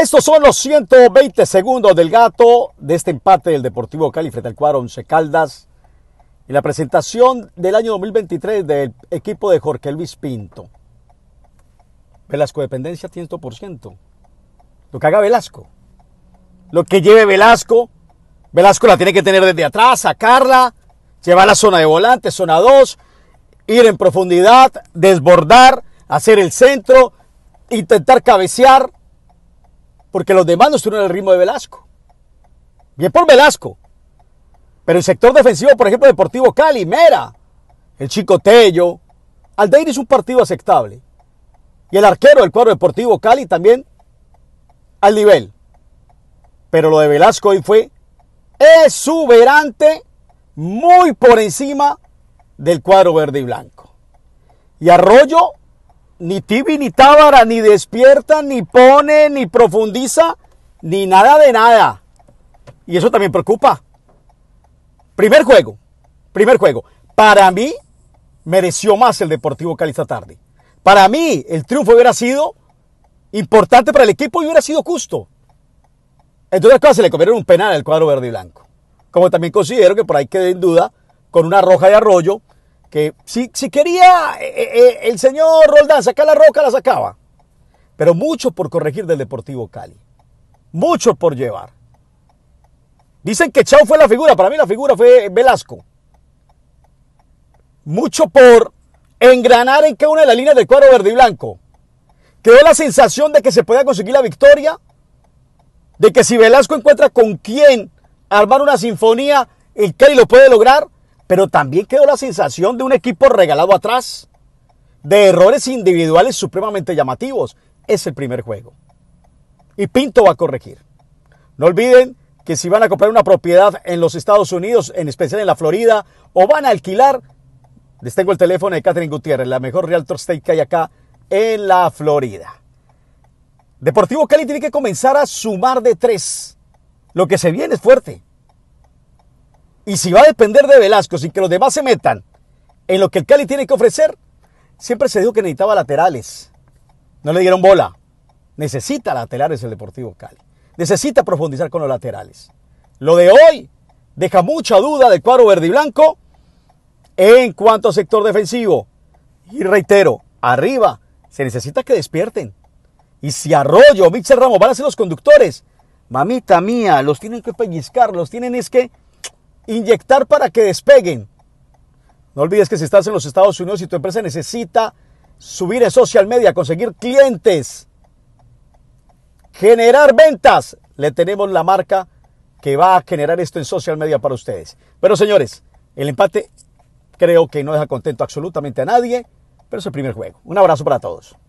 Estos son los 120 segundos del gato de este empate del Deportivo Cali frente al cuadro Once Caldas. Y la presentación del año 2023 del equipo de Jorge Luis Pinto. Velasco dependencia 100%. Lo que haga Velasco. Lo que lleve Velasco. Velasco la tiene que tener desde atrás, sacarla, llevar la zona de volante, zona 2, ir en profundidad, desbordar, hacer el centro, intentar cabecear porque los demás no estuvieron el ritmo de Velasco. Bien por Velasco. Pero el sector defensivo, por ejemplo, Deportivo Cali, Mera, el Chico Tello, Aldair es un partido aceptable. Y el arquero del cuadro Deportivo Cali también al nivel. Pero lo de Velasco hoy fue exuberante, muy por encima del cuadro verde y blanco. Y Arroyo ni tibi, ni tábara, ni despierta, ni pone, ni profundiza, ni nada de nada. Y eso también preocupa. Primer juego, primer juego. Para mí, mereció más el Deportivo Cali esta Para mí, el triunfo hubiera sido importante para el equipo y hubiera sido justo. Entonces, claro, se le comieron un penal al cuadro verde y blanco. Como también considero que por ahí quedé en duda con una roja de arroyo que si, quería eh, eh, eh, el señor Roldán sacar la roca, la sacaba. Pero mucho por corregir del Deportivo Cali. Mucho por llevar. Dicen que Chau fue la figura. Para mí la figura fue Velasco. Mucho por engranar en cada una de las líneas del cuadro verde y blanco. Que Quedó la sensación de que se podía conseguir la victoria. De que si Velasco encuentra con quién armar una sinfonía, el Cali lo puede lograr pero también quedó la sensación de un equipo regalado atrás, de errores individuales supremamente llamativos. Es el primer juego. Y Pinto va a corregir. No olviden que si van a comprar una propiedad en los Estados Unidos, en especial en la Florida, o van a alquilar, les tengo el teléfono de Catherine Gutiérrez, la mejor realtor state que hay acá en la Florida. Deportivo Cali tiene que comenzar a sumar de tres. Lo que se viene es fuerte. Y si va a depender de Velasco sin que los demás se metan en lo que el Cali tiene que ofrecer, siempre se dijo que necesitaba laterales. No le dieron bola. Necesita laterales el Deportivo Cali. Necesita profundizar con los laterales. Lo de hoy deja mucha duda del cuadro verde y blanco en cuanto a sector defensivo. Y reitero, arriba se necesita que despierten. Y si Arroyo, Mixer Ramos van a ser los conductores, mamita mía, los tienen que pellizcar, los tienen es que inyectar para que despeguen. No olvides que si estás en los Estados Unidos y tu empresa necesita subir en social media, conseguir clientes, generar ventas, le tenemos la marca que va a generar esto en social media para ustedes. Pero señores, el empate creo que no deja contento absolutamente a nadie, pero es el primer juego. Un abrazo para todos.